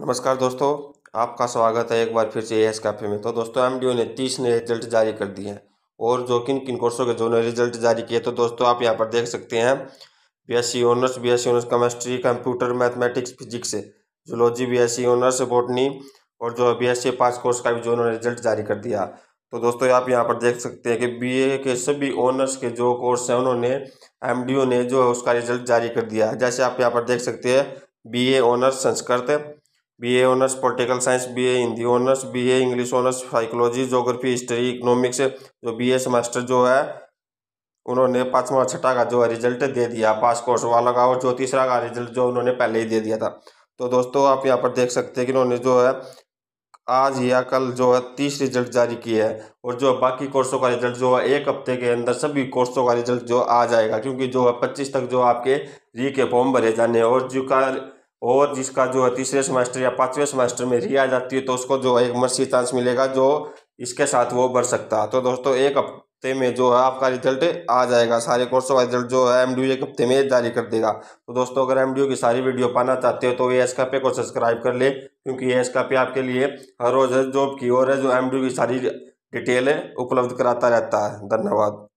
नमस्कार दोस्तों आपका स्वागत है एक बार फिर से एस कैफे में तो दोस्तों एमडीओ ने तीस नए रिजल्ट जारी कर दिए हैं और जो किन किन कोर्सों के जो नए रिजल्ट जारी किए तो दोस्तों आप यहां पर देख सकते हैं BSc honours BSc honours chemistry computer mathematics physics zoology C honours botany और जो बी एस पास कोर्स का भी जो उन्होंने रिजल्ट जारी कर दिया तो दोस्तों आप यहाँ पर देख सकते हैं कि ए के सभी ऑनर्स के जो कोर्स हैं उन्होंने ओ ने जो है उसका रिजल्ट जारी कर दिया जैसे आप यहाँ पर देख सकते हैं A honours Sanskrit BA honours political science BA Hindi honours BA English honours psychology geography history economics जो ए सेमेस्टर जो है उन्होंने पाँचवा छठा का जो रिजल्ट दे दिया पास कोर्स वालों का और जो तीसरा का रिजल्ट जो उन्होंने पहले ही दे दिया था तो दोस्तों आप यहाँ पर देख सकते हैं कि उन्होंने जो है आज या कल जो है तीस रिजल्ट जारी किए है और जो बाकी कोर्सों का रिजल्ट जो है एक हफ्ते के अंदर सभी कोर्सों का रिजल्ट जो आ जाएगा क्योंकि जो है पच्चीस तक जो आपके री के फॉर्म भरे जाने और जो का और जिसका जो है तीसरे सेमेस्टर या पाँचवें सेमेस्टर में री आ जाती है तो उसको जो है एक मर्सी चांस मिलेगा जो इसके साथ वो बढ़ सकता है तो दोस्तों एक हफ्ते में जो है आपका रिजल्ट आ जाएगा सारे कोर्सों का रिजल्ट जो है एम डी एक हफ्ते में जारी कर देगा तो दोस्तों अगर एम की सारी वीडियो पाना चाहते हो तो ये एस को सब्सक्राइब कर ले क्योंकि ये एस आपके लिए हर रोज़ जॉब की और है जो एम की सारी डिटेल उपलब्ध कराता रहता है धन्यवाद